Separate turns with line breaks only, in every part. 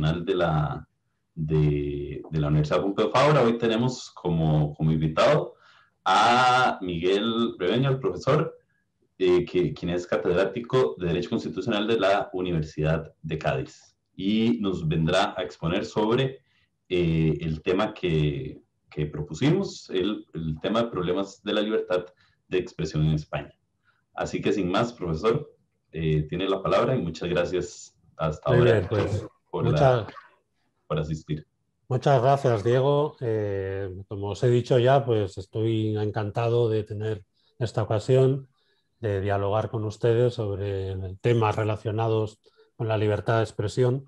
de la, de, de la Universidad Pública Fabra. Hoy tenemos como, como invitado a Miguel Rebeño, el profesor, eh, que, quien es catedrático de Derecho Constitucional de la Universidad de Cádiz. Y nos vendrá a exponer sobre eh, el tema que, que propusimos, el, el, tema de problemas de la libertad de expresión en España. Así que sin más, profesor, eh, tiene la palabra y muchas gracias hasta ahora. Pues, Muchas... Muchas gracias, Diego. Eh, como os he dicho ya, pues estoy encantado de tener esta ocasión de dialogar con ustedes sobre temas relacionados con la libertad de expresión.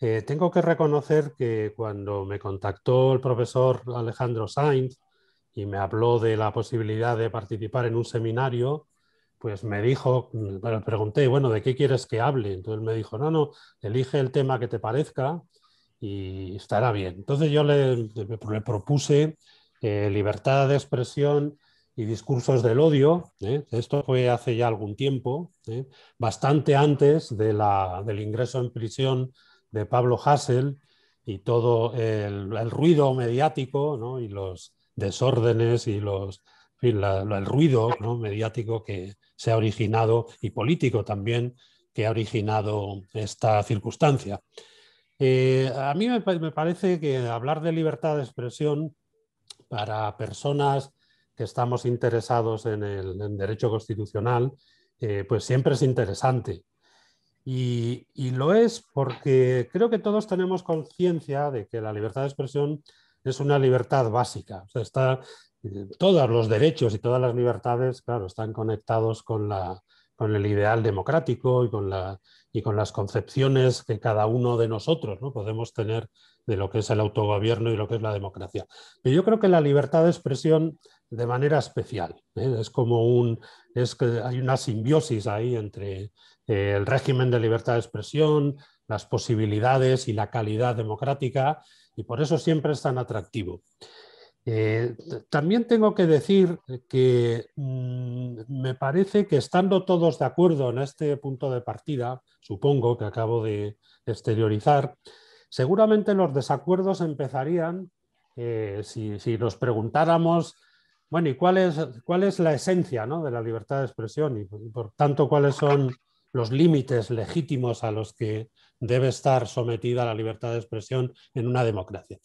Eh, tengo que reconocer que cuando me contactó el profesor Alejandro Sainz y me habló de la posibilidad de participar en un seminario, pues me dijo, le pregunté, bueno, ¿de qué quieres que hable? Entonces me dijo, no, no, elige el tema que te parezca y estará bien. Entonces yo le, propuse eh, libertad de expresión y discursos del odio. ¿eh? Esto fue hace ya algún tiempo, ¿eh? bastante antes del ingreso en prisión de Pablo Hassel y todo el, ruido mediático y los desórdenes y los el ruido mediático que se ha originado y político también que ha originado esta circunstancia. Eh, a mí me, parece que hablar de libertad de expresión para personas que estamos interesados en el derecho constitucional, eh, pues siempre es interesante. Y, lo es porque creo que todos tenemos conciencia de que la libertad de expresión es una libertad básica. O sea, está todos los derechos y todas las libertades, claro, están conectados con, la, con el ideal democrático y con, la, y con las concepciones que cada uno de nosotros ¿no? podemos tener de lo que es el autogobierno y lo que es la democracia. Pero yo creo que la libertad de expresión de manera especial, ¿eh? es como un, es que hay una simbiosis ahí entre eh, el régimen de libertad de expresión, las posibilidades y la calidad democrática, y por eso siempre es tan atractivo. Eh, también tengo que decir que mm, me parece que estando todos de acuerdo en este punto de partida, supongo que acabo de exteriorizar, seguramente los desacuerdos empezarían eh, si, nos preguntáramos, ¿y cuál es, la esencia de la libertad de expresión y por tanto cuáles son los límites legítimos a los que debe estar sometida la libertad de expresión en una democracia.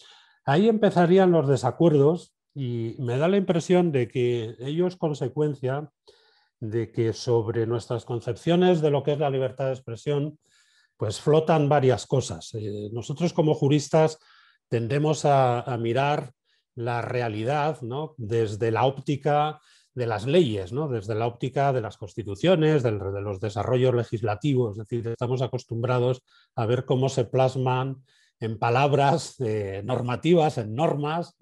Ahí empezarían los desacuerdos y me da la impresión de que ello es consecuencia de que sobre nuestras concepciones de lo que es la libertad de expresión, pues flotan varias cosas. Eh, nosotros como juristas tendemos a, mirar la realidad ¿no? desde la óptica de las leyes, ¿no? desde la óptica de las constituciones, de los desarrollos legislativos, es decir, estamos acostumbrados a ver cómo se plasman en palabras eh, normativas, en normas,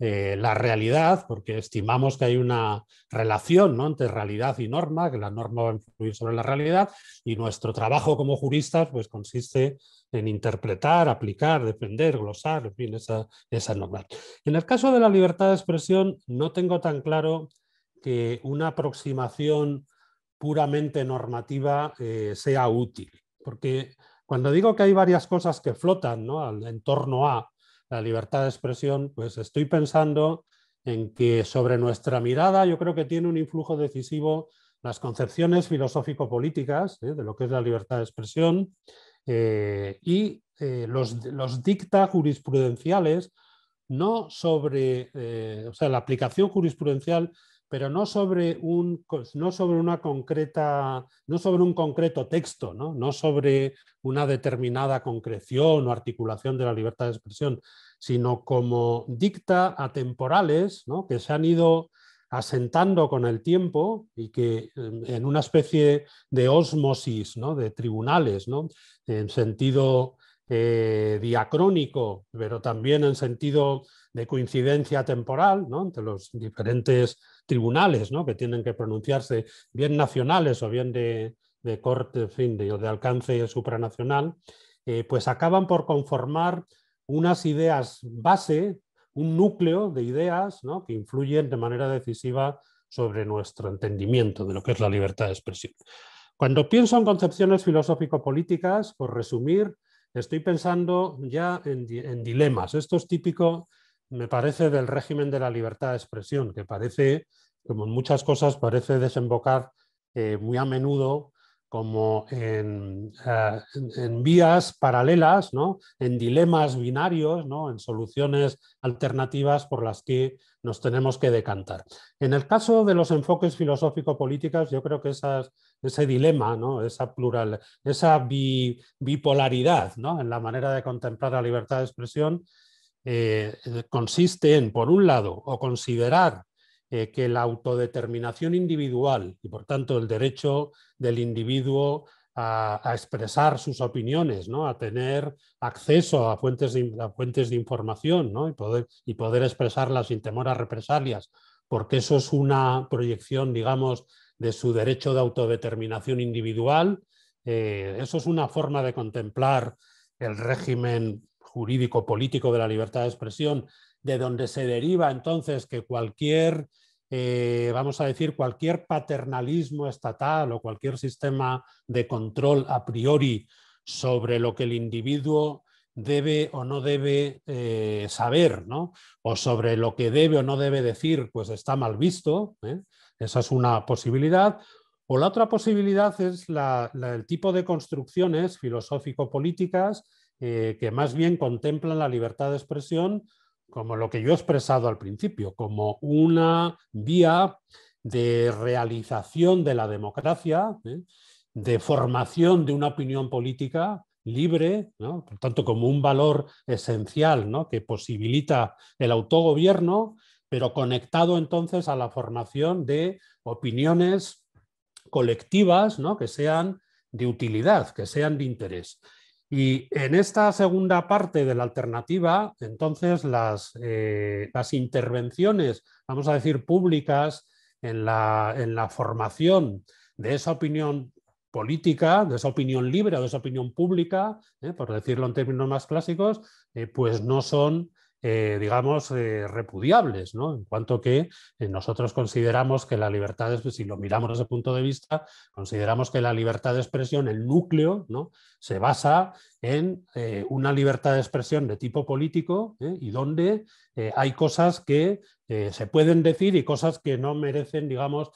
eh, la realidad, porque estimamos que hay una relación ¿no? entre realidad y norma, que la norma va a influir sobre la realidad, y nuestro trabajo como juristas pues, consiste en interpretar, aplicar, defender, glosar, en fin, esa, norma. En el caso de la libertad de expresión, no tengo tan claro que una aproximación puramente normativa eh, sea útil, porque cuando digo que hay varias cosas que flotan en torno a la libertad de expresión, pues estoy pensando en que sobre nuestra mirada yo creo que tiene un influjo decisivo las concepciones filosófico-políticas ¿eh? de lo que es la libertad de expresión eh, y eh, los, los, dicta jurisprudenciales, no sobre, la aplicación jurisprudencial pero no sobre un, no sobre una concreta, no sobre un concreto texto, ¿no? sobre una determinada concreción o articulación de la libertad de expresión, sino como dicta a que se han ido asentando con el tiempo y que em, en una especie de osmosis, de tribunales, en sentido eh, diacrónico, pero también en sentido de coincidencia temporal entre los diferentes tribunales que tienen que pronunciarse, bien nacionales o bien de, corte, fin, de, alcance supranacional, eh, pues acaban por conformar unas ideas base, un núcleo de ideas que influyen de manera decisiva sobre nuestro entendimiento de lo que es la libertad de expresión. Cuando pienso en concepciones filosófico-políticas, por resumir, estoy pensando ya en, en dilemas. Esto es típico me parece, del régimen de la libertad de expresión, que parece, como en muchas cosas, parece desembocar eh, muy a menudo como eh, en, vías paralelas, ¿no? en dilemas binarios, ¿no? en soluciones alternativas por las que nos tenemos que decantar. En el caso de los enfoques filosófico-políticos, yo creo que ese dilema, esa plural, esa bipolaridad en la manera de contemplar la libertad de expresión eh, eh, consiste en, por un lado, o considerar eh, que la autodeterminación individual y, por tanto, el derecho del individuo a, expresar sus opiniones, ¿no? a tener acceso a fuentes de, fuentes de información y, poder, y poder expresarlas sin temor a represalias, porque eso es una proyección, digamos, de su derecho de autodeterminación individual. eso es una forma de contemplar el régimen jurídico-político de la libertad de expresión, de donde se deriva entonces que cualquier, eh, vamos a decir, cualquier paternalismo estatal o cualquier sistema de control a priori sobre lo que el individuo debe o no debe eh, saber, o sobre lo que debe o no debe decir, pues está mal visto. ¿eh? Esa es una posibilidad. O la otra posibilidad es el tipo de construcciones filosófico-políticas eh, que más bien contemplan la libertad de expresión como lo que yo he expresado al principio, como una vía de realización de la democracia, ¿eh? de formación de una opinión política libre, por tanto como un valor esencial que posibilita el autogobierno, pero conectado entonces a la formación de opiniones colectivas que sean de utilidad, que sean de interés. Y en esta segunda parte de la alternativa, entonces las, eh, intervenciones, vamos a decir, públicas en la, formación de esa opinión política, de esa opinión libre, de esa opinión pública, eh, por decirlo en términos más clásicos, eh, pues no son eh, digamos, eh, repudiables, ¿no? En cuanto que eh, nosotros consideramos que la libertad, de, si lo miramos desde ese punto de vista, consideramos que la libertad de expresión, el núcleo, ¿no? Se basa en una libertad de expresión de tipo político y donde hay cosas que se pueden decir y cosas que no merecen, digamos,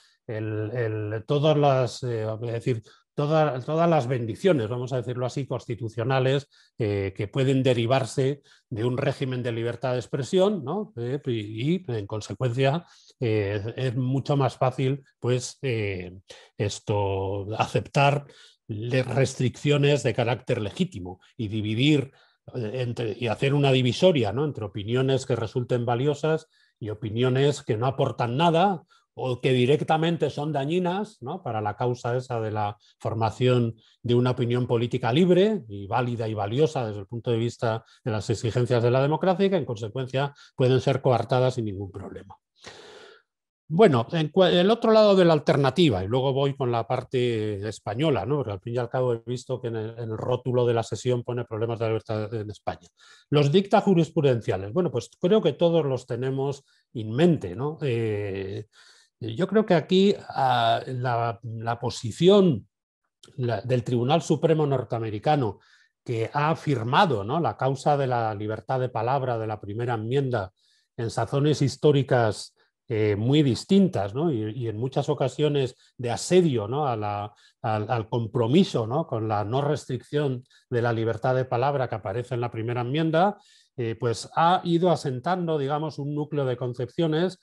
todas las, decir, todas, las bendiciones, vamos a decirlo así, constitucionales eh, que pueden derivarse de un régimen de libertad de expresión ¿no? Eh, y, en consecuencia, eh, es mucho más fácil pues, esto, aceptar restricciones de carácter legítimo y dividir entre, y hacer una divisoria ¿no? entre opiniones que resulten valiosas y opiniones que no aportan nada o que directamente son dañinas para la causa esa de la formación de una opinión política libre y válida y valiosa desde el punto de vista de las exigencias de la democracia que en consecuencia pueden ser coartadas sin ningún problema. Bueno, el otro lado de la alternativa, y luego voy con la parte española, porque al fin y al cabo he visto que en el, rótulo de la sesión pone problemas de libertad en España. Los dicta jurisprudenciales. Bueno, pues creo que todos los tenemos en mente. ¿no? Eh, eh, yo creo que aquí ah, la, posición del Tribunal Supremo norteamericano, que ha afirmado la causa de la libertad de palabra de la primera enmienda en sazones históricas eh, muy distintas y, en muchas ocasiones de asedio al, compromiso con la no restricción de la libertad de palabra que aparece en la primera enmienda, eh, pues ha ido asentando, digamos, un núcleo de concepciones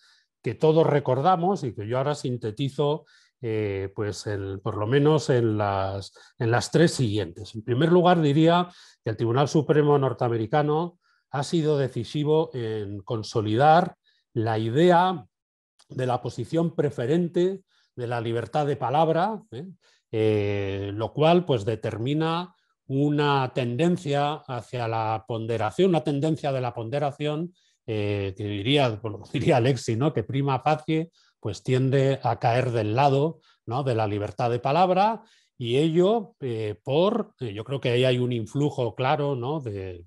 que todos recordamos y que yo ahora sintetizo eh, pues por lo menos en las, en las tres siguientes. En primer lugar, diría que el Tribunal Supremo norteamericano ha sido decisivo en consolidar la idea de la posición preferente de la libertad de palabra, ¿eh? Eh, lo cual pues, determina una tendencia hacia la ponderación, una tendencia de la ponderación eh, que diría, diría Alexi, que prima facie, pues tiende a caer del lado de la libertad de palabra y ello eh, por, eh, yo creo que ahí hay un influjo claro de,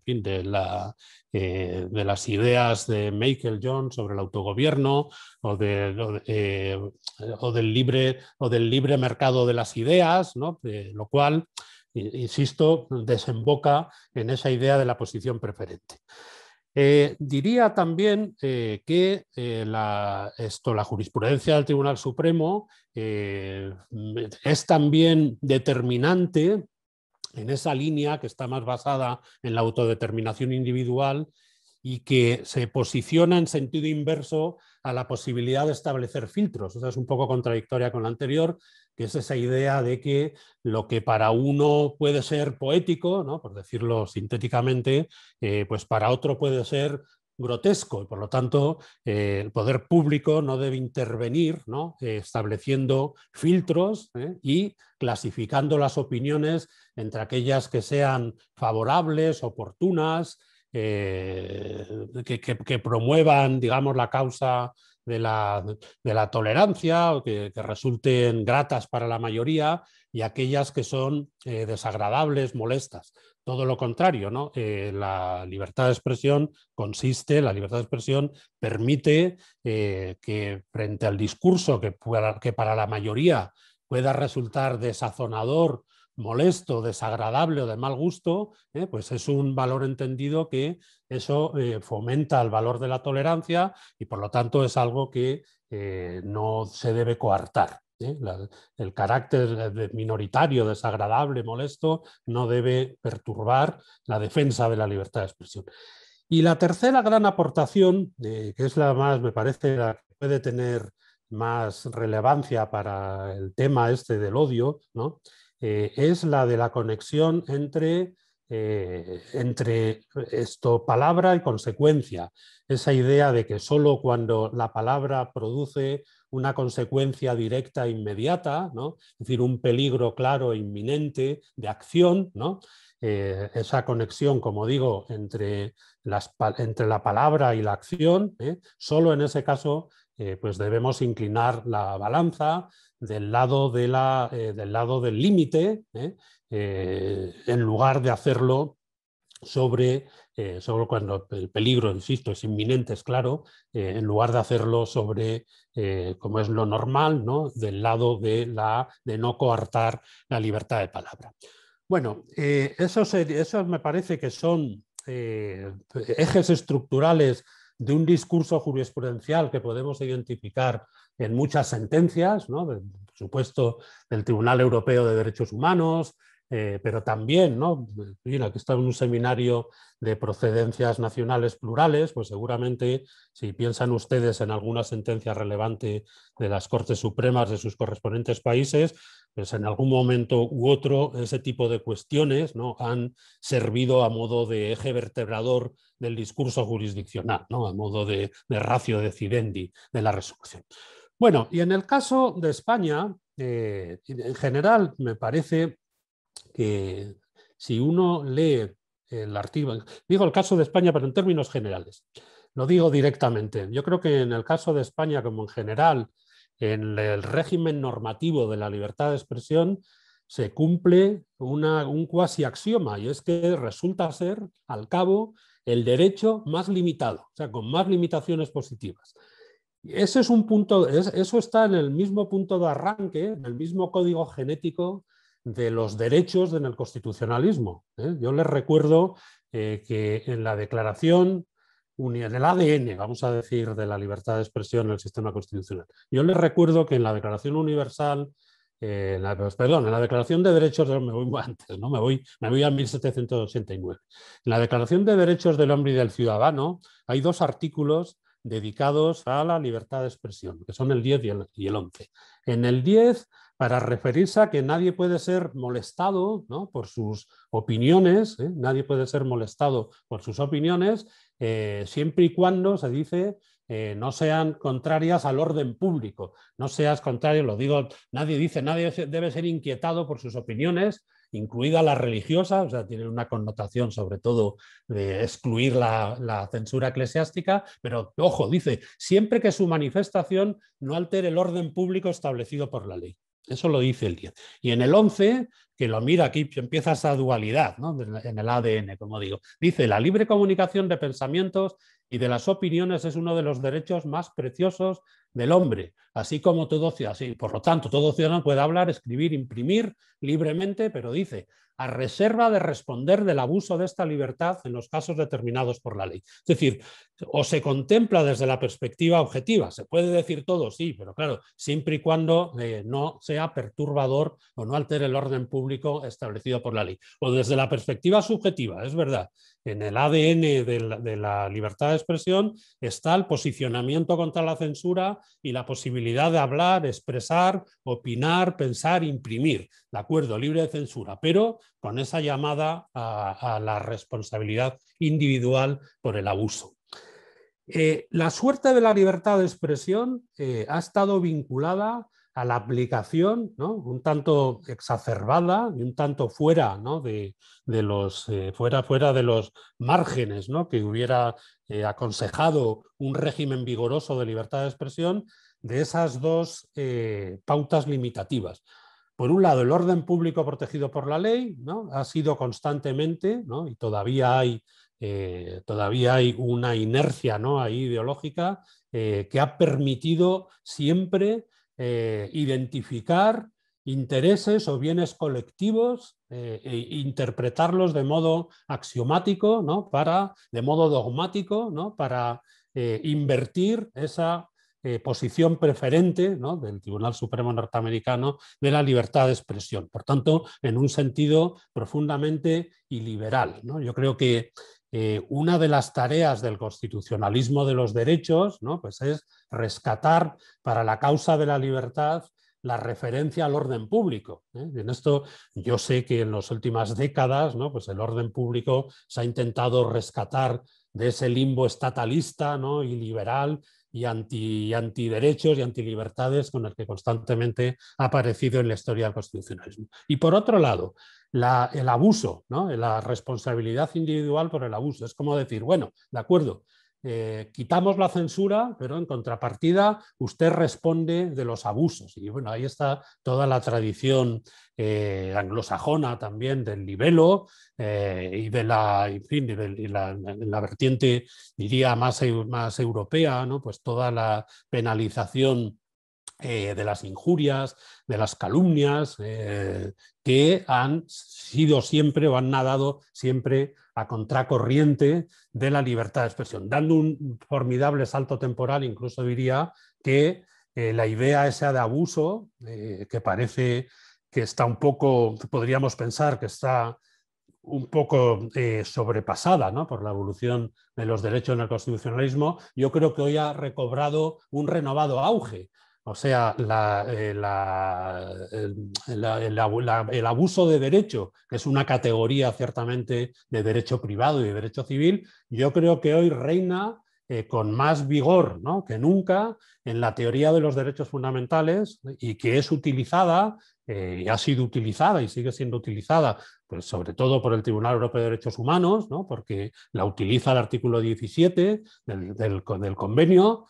las ideas de Michael Jones sobre el autogobierno o, o, del, libre, mercado de las ideas, lo cual, insisto, desemboca en esa idea de la posición preferente. Eh, diría también eh, que eh, esto, la jurisprudencia del Tribunal Supremo es también determinante en esa línea que está más basada en la autodeterminación individual y que se posiciona en sentido inverso a la posibilidad de establecer filtros. O sea, es un poco contradictoria con la anterior, que es esa idea de que lo que para uno puede ser poético, por decirlo sintéticamente, eh, pues para otro puede ser grotesco y por lo tanto eh, el poder público no debe intervenir eh, estableciendo filtros y clasificando las opiniones entre aquellas que sean favorables, oportunas eh, que, promuevan, digamos, la causa de la, tolerancia, que, resulten gratas para la mayoría, y aquellas que son eh, desagradables, molestas. Todo lo contrario, ¿no? Eh, la libertad de expresión consiste, la libertad de expresión permite que frente al discurso que para la mayoría pueda resultar desazonador molesto, desagradable o de mal gusto, ¿eh? pues es un valor entendido que eso eh, fomenta el valor de la tolerancia y por lo tanto es algo que eh, no se debe coartar. el carácter minoritario, desagradable, molesto, no debe perturbar la defensa de la libertad de expresión. Y la tercera gran aportación, que es la más, me parece, la que puede tener más relevancia para el tema este del odio, ¿no? Eh, es la de la conexión eh, entre, esto, palabra y consecuencia. Esa idea de que solo cuando la palabra produce una consecuencia directa e inmediata, es decir, un peligro claro e inminente de acción, eh, esa conexión, como digo, entre, la palabra y la acción, solo en ese caso pues debemos inclinar la balanza del lado, eh, del lado del límite, ¿eh? Eh, en lugar de hacerlo sobre, cuando el peligro, insisto, es inminente, es claro, en lugar de hacerlo sobre, como es lo normal, ¿no? del lado de, la, de no coartar la libertad de palabra. Bueno, esos, esos, me parece que son ejes estructurales de un discurso jurisprudencial que podemos identificar en muchas sentencias, por supuesto, del Tribunal Europeo de Derechos Humanos, eh, pero también, Mira, aquí está en un seminario de procedencias nacionales plurales, pues seguramente si piensan ustedes en alguna sentencia relevante de las Cortes Supremas de sus correspondientes países, pues en algún momento u otro ese tipo de cuestiones han servido a modo de eje vertebrador del discurso jurisdiccional, a modo de, de ratio decidendi de la resolución. Bueno, y en el caso de España, eh, en general me parece que si uno lee el artículo, digo el caso de España, pero en términos generales, lo digo directamente. Yo creo que en el caso de España, como en general, en el régimen normativo de la libertad de expresión, se cumple un cuasi axioma y es que resulta ser, al cabo, el derecho más limitado, o sea, con más limitaciones positivas. Ese es un punto, eso está en el mismo punto de arranque, en el mismo código genético de los derechos en el constitucionalismo. ¿eh? Yo les recuerdo eh, que en la declaración, del ADN, vamos a decir, de la libertad de expresión en el sistema constitucional, yo les recuerdo que en la Declaración Universal, eh, pues, perdón, en la Declaración de Derechos me voy antes, ¿no? me, voy, me voy a 1789. En la Declaración de Derechos del Hombre y del Ciudadano hay dos artículos dedicados a la libertad de expresión, que son el 10 y el, 11. En el 10, para referirse a que nadie puede ser molestado por sus opiniones, ¿eh? nadie puede ser molestado por sus opiniones, eh, siempre y cuando se dice eh, no sean contrarias al orden público, no seas contrario, lo digo, nadie dice, nadie debe ser inquietado por sus opiniones, incluida la religiosa, o sea, tiene una connotación sobre todo de excluir la censura eclesiástica, pero ojo, dice, siempre que su manifestación no altere el orden público establecido por la ley. Eso lo dice el 10. Y en el 11, que lo mira aquí, empieza esa dualidad ¿no? en el ADN, como digo. Dice, la libre comunicación de pensamientos y de las opiniones es uno de los derechos más preciosos del hombre, así como todo ciudadano. Por lo tanto, todo ciudadano puede hablar, escribir, imprimir libremente, pero dice, a reserva de responder del abuso de esta libertad en los casos determinados por la ley. Es decir, o se contempla desde la perspectiva objetiva, se puede decir todo, sí, pero claro, siempre y cuando eh, no sea perturbador o no altere el orden público establecido por la ley. O desde la perspectiva subjetiva, es verdad, en el ADN de la, libertad de expresión está el posicionamiento contra la censura y la posibilidad de hablar, expresar, opinar, pensar, imprimir, ¿de acuerdo? Libre de censura, pero con esa llamada a, la responsabilidad individual por el abuso. Eh, la suerte de la libertad de expresión eh, ha estado vinculada a la aplicación, ¿no? un tanto exacerbada y un tanto fuera, de, los, eh, fuera, fuera de los márgenes ¿no? que hubiera eh, aconsejado un régimen vigoroso de libertad de expresión, de esas dos eh, pautas limitativas. Por un lado, el orden público protegido por la ley ¿no? ha sido constantemente, y todavía hay, todavía hay una inercia ¿no? ideológica que ha permitido siempre eh, identificar intereses o bienes colectivos eh, e interpretarlos de modo axiomático, ¿no? para, de modo dogmático, ¿no? para eh, invertir esa posición preferente del Tribunal Supremo norteamericano de la libertad de expresión. Por tanto, en un sentido profundamente iliberal. ¿no? Yo creo que eh, una de las tareas del constitucionalismo de los derechos ¿no? pues es rescatar para la causa de la libertad la referencia al orden público. ¿eh? En esto yo sé que en las últimas décadas ¿no? pues el orden público se ha intentado rescatar de ese limbo estatalista ¿no? y liberal y, anti, y antiderechos y antilibertades con el que constantemente ha aparecido en la historia del constitucionalismo. Y por otro lado, el abuso, ¿no? la responsabilidad individual por el abuso. Es como decir, bueno, de acuerdo, eh, quitamos la censura, pero en contrapartida usted responde de los abusos. Y bueno, ahí está toda la tradición eh, anglosajona también del libelo eh, y de la, en fin, la, vertiente, diría, más, más europea, ¿no? pues toda la penalización de las injurias, de las calumnias, que han sido siempre o han nadado siempre a contracorriente de la libertad de expresión, dando un formidable salto temporal, incluso diría que eh, la idea esa de abuso, eh, que parece que está un poco, podríamos pensar que está un poco eh, sobrepasada ¿no? por la evolución de los derechos en el constitucionalismo, yo creo que hoy ha recobrado un renovado auge. O sea, eh, el, abuso de derecho, que es una categoría ciertamente de derecho privado y de derecho civil, yo creo que hoy reina eh, con más vigor que nunca en la teoría de los derechos fundamentales y que es utilizada eh, y ha sido utilizada y sigue siendo utilizada, pues sobre todo por el Tribunal Europeo de Derechos Humanos, porque la utiliza el artículo 17 del, convenio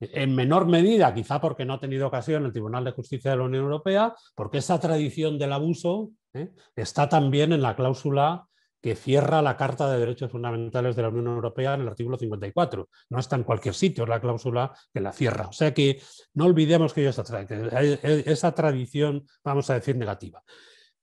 en menor medida, quizá porque no ha tenido ocasión el Tribunal de Justicia de la Unión Europea, porque esa tradición del abuso ¿eh? está también en la cláusula que cierra la Carta de Derechos Fundamentales de la Unión Europea en el artículo 54. No está en cualquier sitio, la cláusula que la cierra. O sea que no olvidemos que esa e-, e-, tradición, vamos a decir, negativa.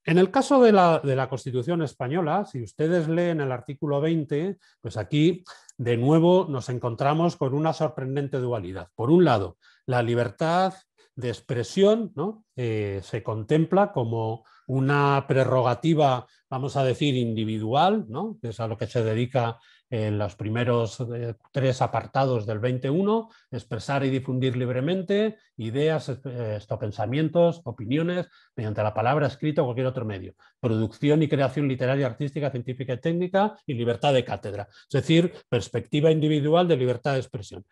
En el caso de la, Constitución española, si ustedes leen el artículo 20, pues aquí de nuevo nos encontramos con una sorprendente dualidad. Por un lado, la libertad de expresión eh, se contempla como una prerrogativa, vamos a decir, individual, que es a lo que se dedica en los primeros eh, tres apartados del 21, expresar y difundir libremente ideas, eh, pensamientos, opiniones, mediante la palabra, escrita o cualquier otro medio, producción y creación literaria, artística, científica y técnica, y libertad de cátedra, es decir, perspectiva individual de libertad de expresión.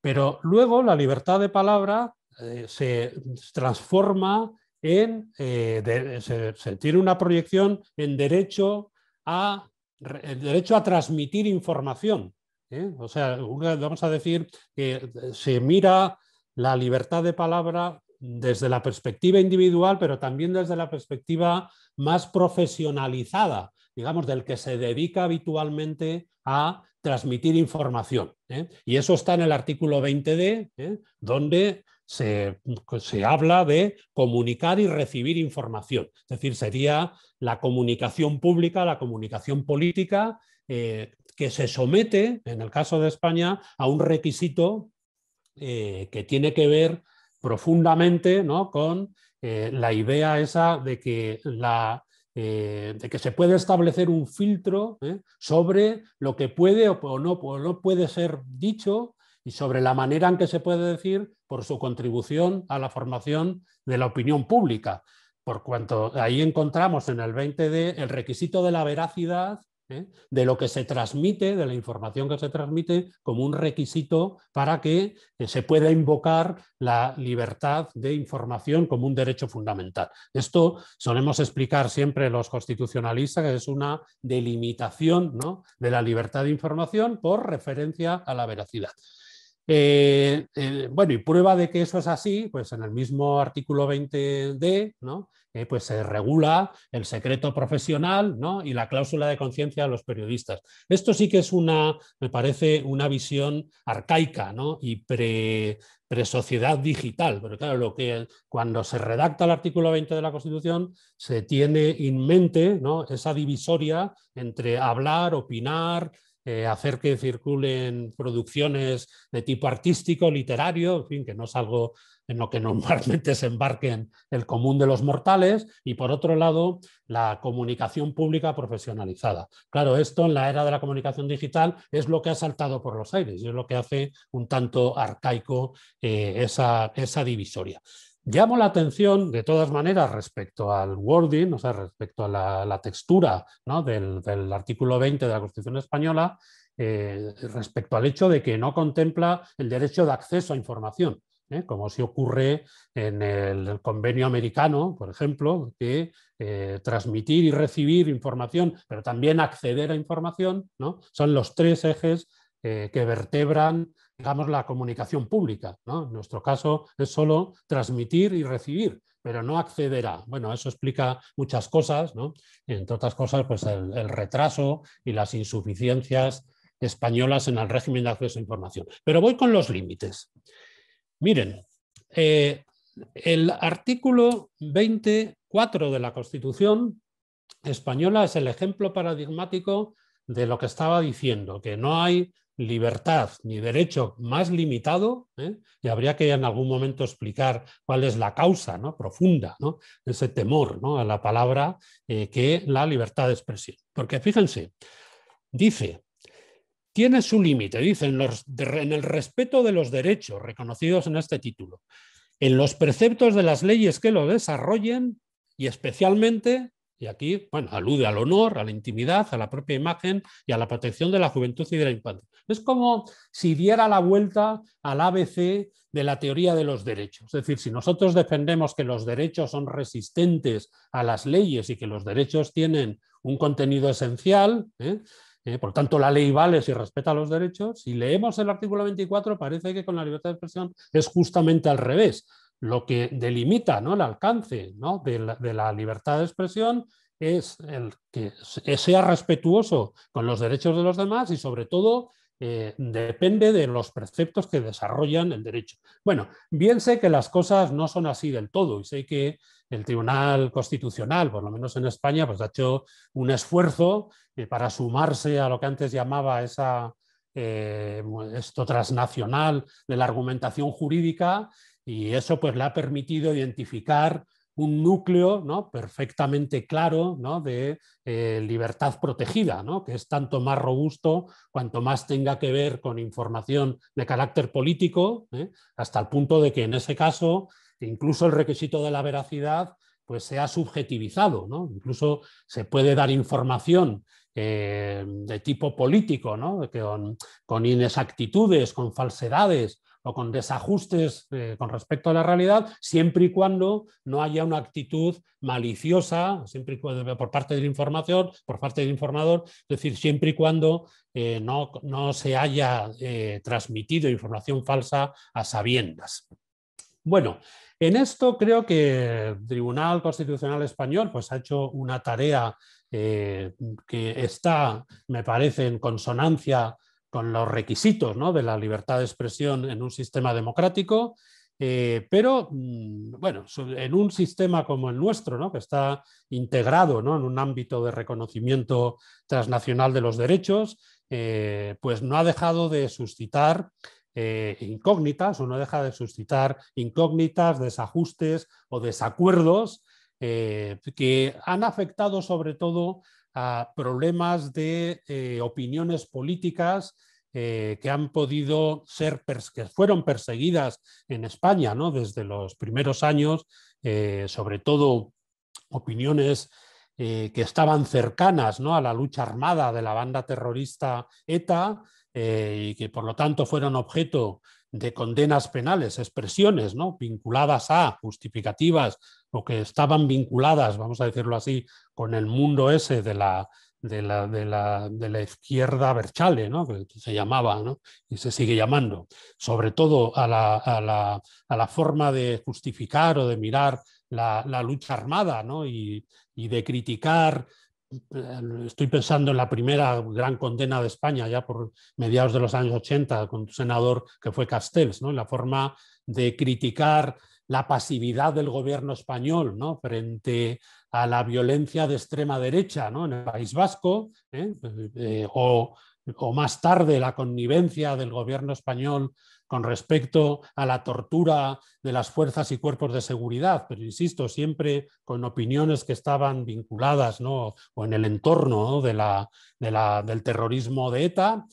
Pero luego la libertad de palabra eh, se transforma en, eh, se tiene una proyección en derecho a el derecho a transmitir información. ¿eh? O sea, vamos a decir que eh, se mira la libertad de palabra desde la perspectiva individual, pero también desde la perspectiva más profesionalizada, digamos, del que se dedica habitualmente a transmitir información. ¿eh? Y eso está en el artículo 20D, donde se, pues, se, habla de comunicar y recibir información. Es decir, sería la comunicación pública, la comunicación política, eh, que se somete, en el caso de España, a un requisito eh, que tiene que ver profundamente con eh, la idea esa de que, que se puede establecer un filtro sobre lo que puede o no puede ser dicho y sobre la manera en que se puede decir por su contribución a la formación de la opinión pública, por cuanto ahí encontramos en el 20D el requisito de la veracidad ¿eh? de lo que se transmite, de la información que se transmite, como un requisito para que eh, se pueda invocar la libertad de información como un derecho fundamental. Esto solemos explicar siempre los constitucionalistas que es una delimitación de la libertad de información por referencia a la veracidad. Eh, eh, bueno, y prueba de que eso es así, pues en el mismo artículo 20D, ¿no? Eh, pues se regula el secreto profesional ¿no? y la cláusula de conciencia de los periodistas. Esto sí que es una, me parece, una visión arcaica ¿no? y pre, sociedad digital, pero claro, lo que, cuando se redacta el artículo 20 de la Constitución se tiene en mente ¿no? esa divisoria entre hablar, opinar, eh, hacer que circulen producciones de tipo artístico, literario, en fin, que no es algo en lo que normalmente se embarquen el común de los mortales, y por otro lado, la comunicación pública profesionalizada. Claro, esto en la era de la comunicación digital es lo que ha saltado por los aires y es lo que hace un tanto arcaico eh, esa, esa divisoria. Llamo la atención, de todas maneras, respecto al wording, o sea, respecto a la, textura del, artículo 20 de la Constitución Española, eh, respecto al hecho de que no contempla el derecho de acceso a información, ¿eh? como si ocurre en el convenio americano, por ejemplo, que eh, transmitir y recibir información, pero también acceder a información, son los tres ejes que vertebran digamos, la comunicación pública. ¿no? En nuestro caso es solo transmitir y recibir, pero no accederá. Bueno, eso explica muchas cosas, ¿no? entre otras cosas, pues el, retraso y las insuficiencias españolas en el régimen de acceso a información. Pero voy con los límites. Miren, eh, el artículo 24 de la Constitución española es el ejemplo paradigmático de lo que estaba diciendo, que no hay libertad, ni derecho más limitado, ¿eh? y habría que en algún momento explicar cuál es la causa ¿no? profunda ¿no? de ese temor ¿no? a la palabra eh, que la libertad de expresión. Porque fíjense, dice, tiene su límite, dice, los, en el respeto de los derechos reconocidos en este título, en los preceptos de las leyes que lo desarrollen y especialmente y aquí, bueno, alude al honor, a la intimidad, a la propia imagen y a la protección de la juventud y de la infancia. Es como si diera la vuelta al ABC de la teoría de los derechos. Es decir, si nosotros defendemos que los derechos son resistentes a las leyes y que los derechos tienen un contenido esencial, ¿eh? Eh, por tanto, la ley vale si respeta los derechos. Si leemos el artículo 24, parece que con la libertad de expresión es justamente al revés lo que delimita ¿no? el alcance ¿no? de, la, libertad de expresión es el que eh, sea respetuoso con los derechos de los demás y sobre todo eh, depende de los preceptos que desarrollan el derecho. Bueno, bien sé que las cosas no son así del todo y sé que el Tribunal Constitucional, por lo menos en España, pues ha hecho un esfuerzo eh, para sumarse a lo que antes llamaba esa, esto transnacional de la argumentación jurídica y eso pues le ha permitido identificar un núcleo ¿no? perfectamente claro ¿no? de eh, libertad protegida, ¿no? que es tanto más robusto cuanto más tenga que ver con información de carácter político, ¿eh? hasta el punto de que en ese caso incluso el requisito de la veracidad pues se ha subjetivizado, ¿no? Incluso se puede dar información eh, de tipo político, ¿no? con, inexactitudes, con falsedades, o con desajustes eh, con respecto a la realidad, siempre y cuando no haya una actitud maliciosa, siempre y por parte de la información, por parte del informador, es decir, siempre y cuando eh, no, se haya eh, transmitido información falsa a sabiendas. Bueno, en esto creo que el Tribunal Constitucional Español pues, ha hecho una tarea que está, me parece, en consonancia con los requisitos ¿no? de la libertad de expresión en un sistema democrático, eh, pero mm, bueno, en un sistema como el nuestro, ¿no? que está integrado ¿no? en un ámbito de reconocimiento transnacional de los derechos, eh, pues no ha dejado de suscitar eh, incógnitas o no deja de suscitar incógnitas, desajustes o desacuerdos que han afectado sobre todo a problemas de eh, opiniones políticas eh, que han podido ser, que fueron perseguidas en España ¿no? desde los primeros años, eh, sobre todo opiniones que estaban cercanas ¿no? a la lucha armada de la banda terrorista ETA y que por lo tanto fueron objeto de condenas penales, expresiones ¿no? vinculadas a, justificativas, o que estaban vinculadas, vamos a decirlo así, con el mundo ese de la, de la, izquierda Berchale, ¿no? que se llamaba y se sigue llamando, sobre todo a la, forma de justificar o de mirar la, lucha armada ¿no? y, y de criticar estoy pensando en la primera gran condena de España, ya por mediados de los años 80, con un senador que fue Castells, ¿no? la forma de criticar la pasividad del gobierno español frente a la violencia de extrema derecha ¿no? en el País Vasco, ¿eh? Eh, o, o, más tarde la connivencia del gobierno español con respecto a la tortura de las fuerzas y cuerpos de seguridad, pero insisto, siempre con opiniones que estaban vinculadas ¿no? o en el entorno de la, del terrorismo de ETA.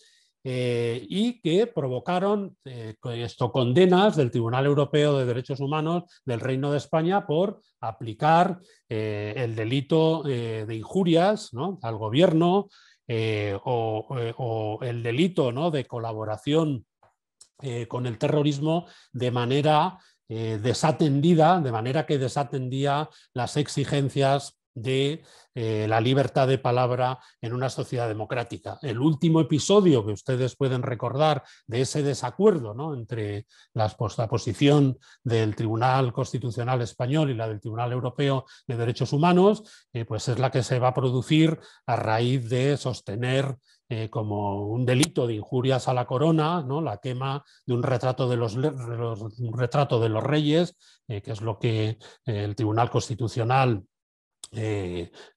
Eh, y que provocaron eh, esto, condenas del Tribunal Europeo de Derechos Humanos del Reino de España por aplicar eh, el delito de injurias al gobierno o, o, el delito ¿no? de colaboración eh, con el terrorismo de manera eh, desatendida, de manera que desatendía las exigencias de eh, la libertad de palabra en una sociedad democrática. El último episodio que ustedes pueden recordar de ese desacuerdo entre la, posición del Tribunal Constitucional Español y la del Tribunal Europeo de Derechos Humanos, pues es la que se va a producir a raíz de sostener eh, como un delito de injurias a la corona, ¿no? la quema de un retrato de los, de los reyes, eh, que es lo que eh, el Tribunal Constitucional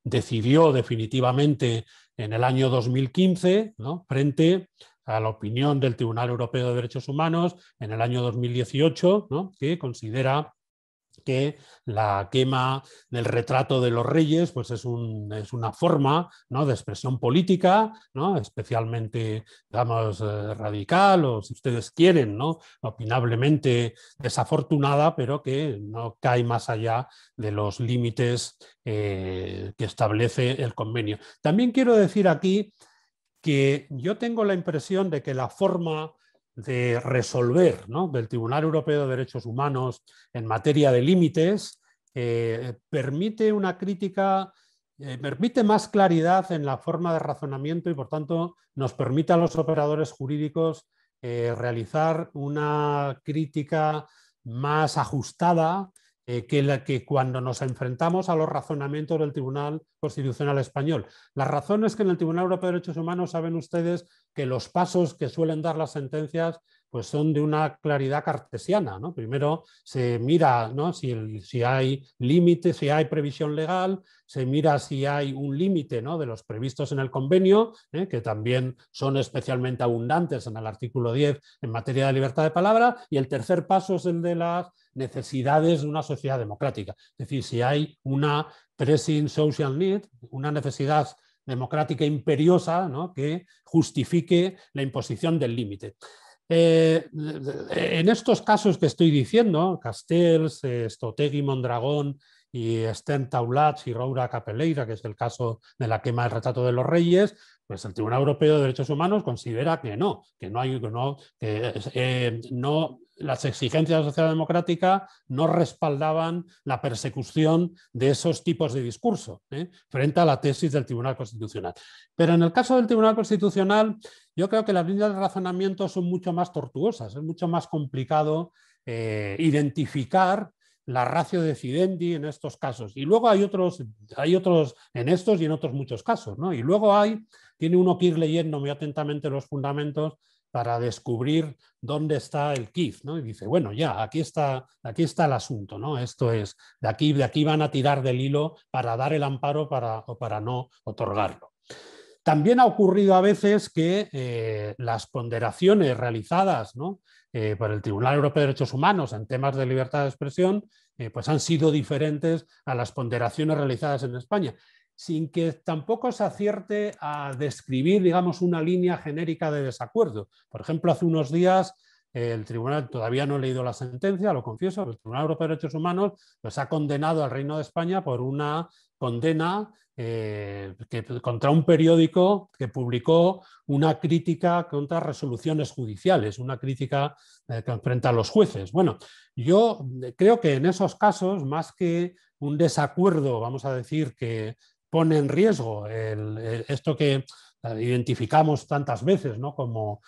decidió definitivamente en el año 2015, frente a la opinión del Tribunal Europeo de Derechos Humanos en el año 2018, que considera que la quema del retrato de los reyes pues es, una forma de expresión política, especialmente digamos, eh, radical o, si ustedes quieren, ¿no? opinablemente desafortunada, pero que no cae más allá de los límites eh, que establece el convenio. También quiero decir aquí que yo tengo la impresión de que la forma de resolver ¿no? del Tribunal Europeo de Derechos Humanos en materia de límites eh, permite una crítica, eh, permite más claridad en la forma de razonamiento y por tanto nos permite a los operadores jurídicos eh, realizar una crítica más ajustada eh, que, cuando nos enfrentamos a los razonamientos del Tribunal Constitucional Español. la razón es que en el Tribunal Europeo de Derechos Humanos saben ustedes que los pasos que suelen dar las sentencias pues son de una claridad cartesiana. ¿no? Primero se mira si, si, hay límite, si hay previsión legal, se mira si hay un límite ¿no? de los previstos en el convenio, ¿eh? que también son especialmente abundantes en el artículo 10 en materia de libertad de palabra. Y el tercer paso es el de las necesidades de una sociedad democrática. Es decir, si hay una pressing social need, una necesidad democrática imperiosa que justifique la imposición del límite. Eh, en estos casos que estoy diciendo, Castells, eh, Stotegui, Mondragón y Sten y Roura Capeleira, que es el caso de la quema del retrato de los reyes, pues el Tribunal Europeo de Derechos Humanos considera que no, que no hay, eh, no, las exigencias de la sociedad democrática no respaldaban la persecución de esos tipos de discurso ¿eh? frente a la tesis del Tribunal Constitucional. Pero en el caso del Tribunal Constitucional, yo creo que las líneas de razonamiento son mucho más tortuosas, es mucho más complicado eh, identificar la ratio decidendi en estos casos. Y luego hay otros, hay otros en estos y en otros muchos casos. ¿no? Y luego hay, tiene uno que ir leyendo muy atentamente los fundamentos para descubrir dónde está el KIF. ¿no? Y dice, bueno, ya, aquí está, aquí está el asunto. ¿no? Esto es, de aquí, de aquí van a tirar del hilo para dar el amparo para, o para no otorgarlo. También ha ocurrido a veces que eh, las ponderaciones realizadas eh, por el Tribunal Europeo de Derechos Humanos en temas de libertad de expresión eh, pues han sido diferentes a las ponderaciones realizadas en España, sin que tampoco se acierte a describir digamos, una línea genérica de desacuerdo. Por ejemplo, hace unos días el tribunal, todavía no he leído la sentencia, lo confieso, el Tribunal Europeo de Derechos Humanos pues ha condenado al Reino de España por una condena eh, contra un periódico que publicó una crítica contra resoluciones judiciales, una crítica eh, frente a los jueces. Bueno, yo mm, creo que en esos casos, más que un desacuerdo, vamos a decir, que pone en riesgo el, esto que identificamos tantas veces como,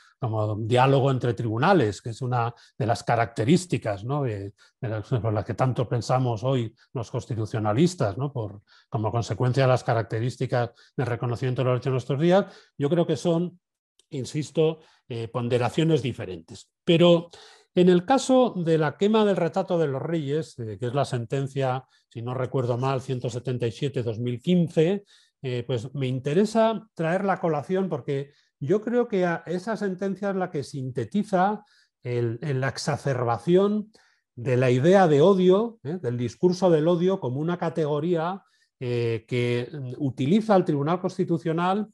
diálogo entre tribunales, que es una de las características por las que tanto pensamos hoy los constitucionalistas, como consecuencia de las características del reconocimiento de los derechos de nuestros días, yo creo que son, insisto, eh, ponderaciones diferentes. Pero en el caso de la quema del retrato de los reyes, eh, que es la sentencia, si no recuerdo mal, 177-2015, eh, pues me interesa traer la colación porque yo creo que esa sentencia es la que sintetiza la exacerbación de la idea de odio, ¿eh? del discurso del odio como una categoría eh, que utiliza el Tribunal Constitucional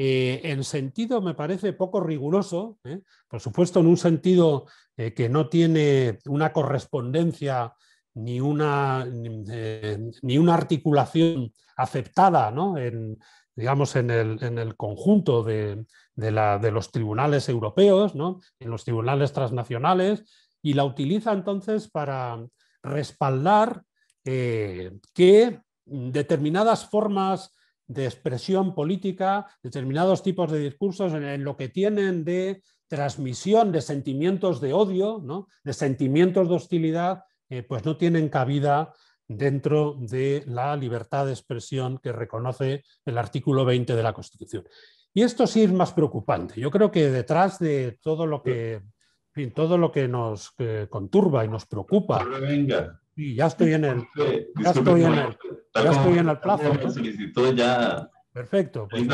en sentido, me parece, poco riguroso, por supuesto en un sentido que no tiene una correspondencia eh, ni una, articulación aceptada ¿no? en, el, conjunto de, los tribunales europeos, ¿no? en los tribunales transnacionales, y la utiliza entonces para respaldar eh, que determinadas formas de expresión política, determinados tipos de discursos en, lo que tienen de transmisión de sentimientos de odio, de sentimientos de hostilidad, eh, pues no tienen cabida dentro de la libertad de expresión que reconoce el artículo 20 de la Constitución. Y esto sí es más preocupante. Yo creo que detrás de todo lo que, todo lo que nos conturba y nos preocupa. ya estoy en el,
plazo.
Perfecto. Pues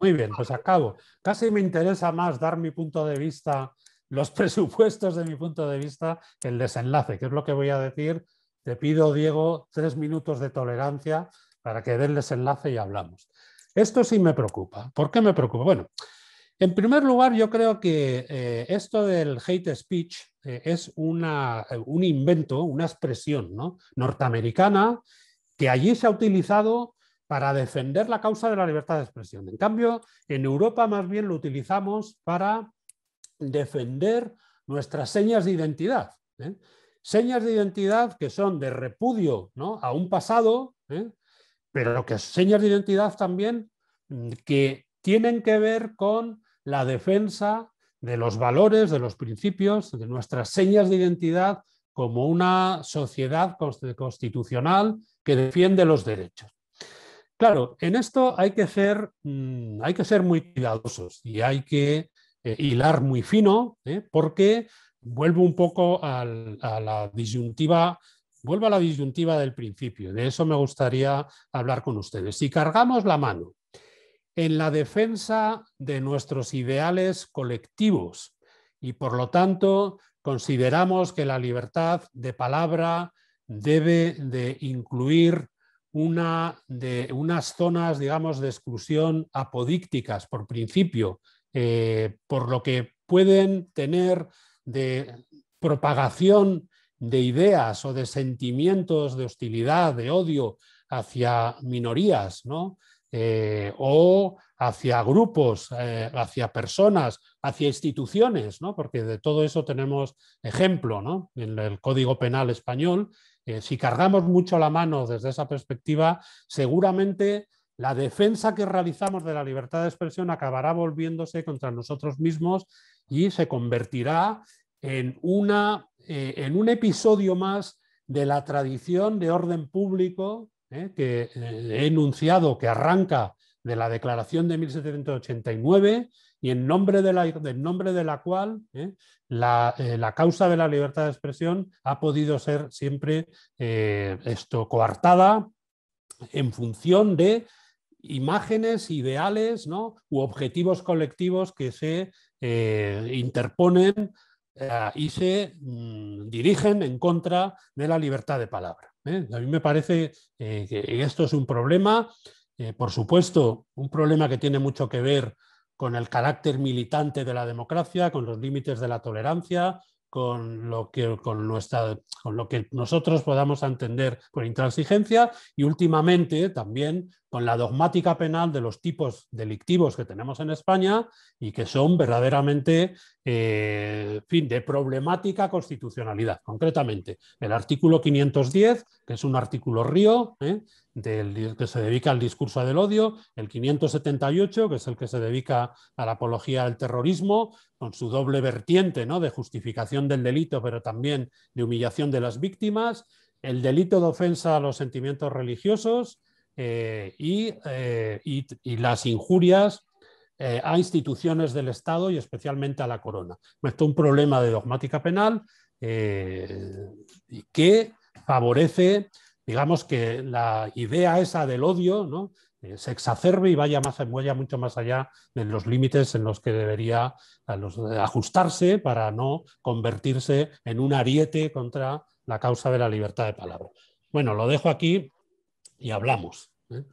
Muy bien, pues acabo. Casi me interesa más dar mi punto de vista los presupuestos, de mi punto de vista, el desenlace, que es lo que voy a decir. Te pido, Diego, tres minutos de tolerancia para que dé el desenlace y hablamos. Esto sí me preocupa. ¿Por qué me preocupa? Bueno, en primer lugar, yo creo que eh, esto del hate speech eh, es un invento, una expresión norteamericana que allí se ha utilizado para defender la causa de la libertad de expresión. En cambio, en Europa más bien lo utilizamos para defender nuestras señas de identidad. ¿eh? Señas de identidad que son de repudio a un pasado, ¿eh? pero que señas de identidad también mm, que tienen que ver con la defensa de los valores, de los principios, de nuestras señas de identidad como una sociedad constitucional que defiende los derechos. Claro, en esto hay que ser mm, muy cuidadosos y hay que eh, hilar muy fino, ¿eh? porque vuelvo un poco a la disyuntiva, vuelvo a la disyuntiva del principio, de eso me gustaría hablar con ustedes. Si cargamos la mano en la defensa de nuestros ideales colectivos y por lo tanto consideramos que la libertad de palabra debe de incluir unas zonas, digamos, de exclusión apodícticas por principio eh, por lo que pueden tener de propagación de ideas o de sentimientos de hostilidad, de odio hacia minorías, eh, o hacia grupos, eh, hacia personas, hacia instituciones, porque de todo eso tenemos ejemplo en el Código Penal español. si cargamos mucho la mano desde esa perspectiva, seguramente la defensa que realizamos de la libertad de expresión acabará volviéndose contra nosotros mismos y se convertirá en, una, eh, en un episodio más de la tradición de orden público eh, que eh, he enunciado, que arranca de la Declaración de 1789 y en nombre de la, nombre de la cual la, causa de la libertad de expresión ha podido ser siempre esto coartada en función de imágenes ideales ¿no? u objetivos colectivos que se eh, interponen eh, y se mm, dirigen en contra de la libertad de palabra. ¿eh? A mí me parece que esto es un problema, por supuesto, un problema que tiene mucho que ver con el carácter militante de la democracia, con los límites de la tolerancia, con lo que, con lo que nosotros podamos entender por intransigencia y últimamente también con la dogmática penal de los tipos delictivos que tenemos en España y que son verdaderamente, eh, fin, de problemática constitucionalidad, concretamente. El artículo 510, que es un artículo río, ¿eh? del, que se dedica al discurso del odio, el 578, que es el que se dedica a la apología del terrorismo, con su doble vertiente ¿no? de justificación del delito, pero también de humillación de las víctimas, el delito de ofensa a los sentimientos religiosos, eh, eh, y, las injurias eh, a instituciones del Estado y especialmente a la corona. Esto es un problema de dogmática penal que favorece, digamos, que la idea esa del odio se exacerbe y vaya, más, mucho más allá de los límites en los que debería ajustarse para no convertirse en un ariete contra la causa de la libertad de palabra. Bueno, lo dejo aquí y hablamos. ¿eh?